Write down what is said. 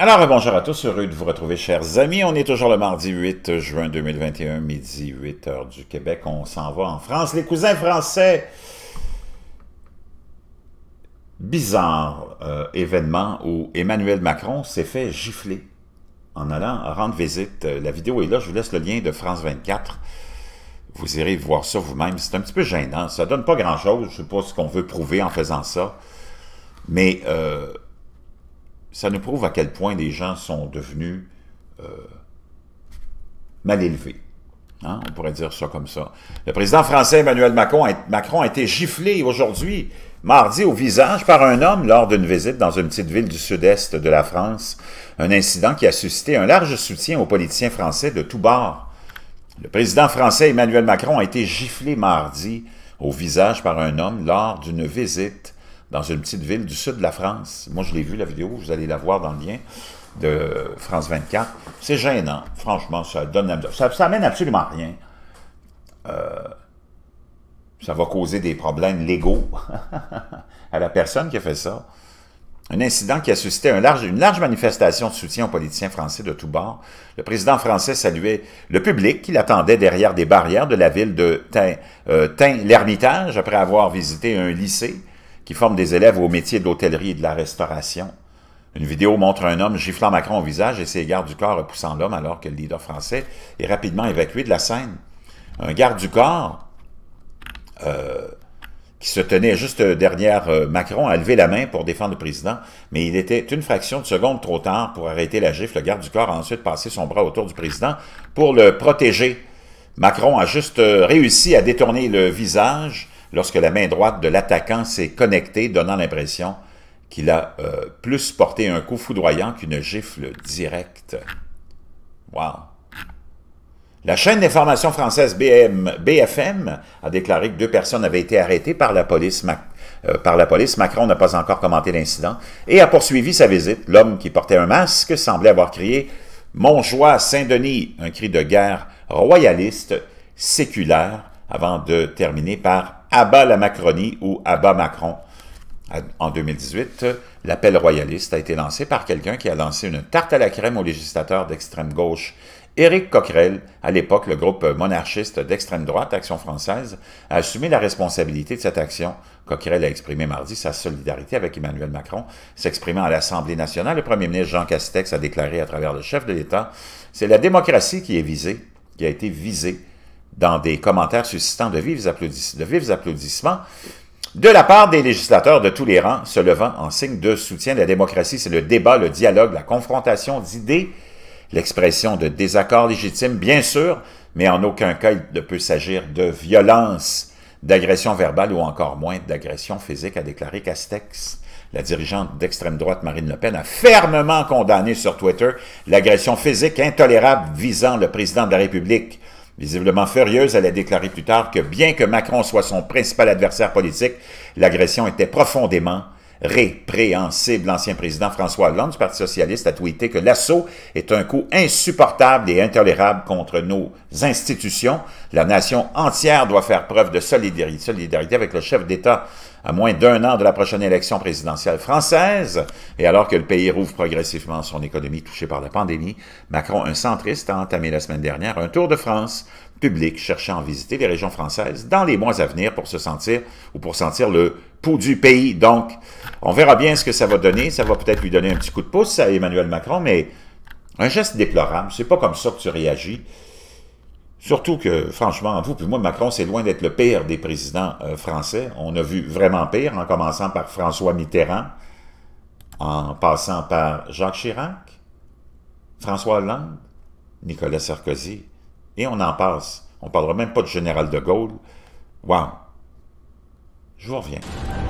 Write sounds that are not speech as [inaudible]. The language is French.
Alors, bonjour à tous, heureux de vous retrouver, chers amis. On est toujours le mardi 8 juin 2021, midi 8 heures du Québec. On s'en va en France. Les cousins français, bizarre euh, événement où Emmanuel Macron s'est fait gifler en allant rendre visite. Euh, la vidéo est là, je vous laisse le lien de France 24. Vous irez voir ça vous-même. C'est un petit peu gênant, ça donne pas grand-chose. Je sais pas ce qu'on veut prouver en faisant ça. Mais... Euh, ça nous prouve à quel point les gens sont devenus euh, mal élevés. Hein? On pourrait dire ça comme ça. Le président français Emmanuel Macron a, Macron a été giflé aujourd'hui, mardi, au visage par un homme lors d'une visite dans une petite ville du sud-est de la France. Un incident qui a suscité un large soutien aux politiciens français de tous bords. Le président français Emmanuel Macron a été giflé mardi au visage par un homme lors d'une visite dans une petite ville du sud de la France. Moi, je l'ai vu, la vidéo, vous allez la voir dans le lien de France 24. C'est gênant, franchement, ça donne... Ça, ça amène absolument rien. Euh, ça va causer des problèmes légaux [laughs] à la personne qui a fait ça. Un incident qui a suscité une large manifestation de soutien aux politiciens français de tous bords. Le président français saluait le public qui l'attendait derrière des barrières de la ville de euh, Tain-l'Hermitage après avoir visité un lycée qui forme des élèves au métier de l'hôtellerie et de la restauration. Une vidéo montre un homme giflant Macron au visage et ses gardes du corps repoussant l'homme alors que le leader français est rapidement évacué de la scène. Un garde du corps euh, qui se tenait juste derrière euh, Macron a levé la main pour défendre le président, mais il était une fraction de seconde trop tard pour arrêter la gifle. Le garde du corps a ensuite passé son bras autour du président pour le protéger. Macron a juste euh, réussi à détourner le visage lorsque la main droite de l'attaquant s'est connectée, donnant l'impression qu'il a euh, plus porté un coup foudroyant qu'une gifle directe. Wow! La chaîne d'information française BM, BFM a déclaré que deux personnes avaient été arrêtées par la police. Euh, par la police. Macron n'a pas encore commenté l'incident et a poursuivi sa visite. L'homme qui portait un masque semblait avoir crié « Mon joie Saint-Denis », un cri de guerre royaliste, séculaire, avant de terminer par bas la Macronie ou Abat Macron. En 2018, l'appel royaliste a été lancé par quelqu'un qui a lancé une tarte à la crème aux législateurs d'extrême gauche. Éric Coquerel, à l'époque le groupe monarchiste d'extrême droite, Action française, a assumé la responsabilité de cette action. Coquerel a exprimé mardi sa solidarité avec Emmanuel Macron. S'exprimant à l'Assemblée nationale, le premier ministre Jean Castex a déclaré à travers le chef de l'État C'est la démocratie qui est visée, qui a été visée dans des commentaires suscitant de vives, applaudissements de la part des législateurs de tous les rangs se levant en signe de soutien. de La démocratie, c'est le débat, le dialogue, la confrontation d'idées, l'expression de désaccords légitimes, bien sûr, mais en aucun cas il ne peut s'agir de violence, d'agression verbale ou encore moins d'agression physique, a déclaré Castex. La dirigeante d'extrême droite Marine Le Pen a fermement condamné sur Twitter l'agression physique intolérable visant le président de la République. Visiblement furieuse, elle a déclaré plus tard que bien que Macron soit son principal adversaire politique, l'agression était profondément répréhensible. L'ancien président François Hollande du Parti socialiste a tweeté que l'assaut est un coup insupportable et intolérable contre nos institutions. La nation entière doit faire preuve de solidarité, solidarité avec le chef d'État à moins d'un an de la prochaine élection présidentielle française, et alors que le pays rouvre progressivement son économie touchée par la pandémie, Macron, un centriste, a entamé la semaine dernière un tour de France public cherchant à visiter les régions françaises dans les mois à venir pour se sentir ou pour sentir le pouls du pays. Donc, on verra bien ce que ça va donner. Ça va peut-être lui donner un petit coup de pouce à Emmanuel Macron, mais un geste déplorable, c'est pas comme ça que tu réagis. Surtout que, franchement, vous puis moi, Macron, c'est loin d'être le pire des présidents euh, français. On a vu vraiment pire, en commençant par François Mitterrand, en passant par Jacques Chirac, François Hollande, Nicolas Sarkozy, et on en passe. On parlera même pas du général de Gaulle. Wow! Je vous reviens.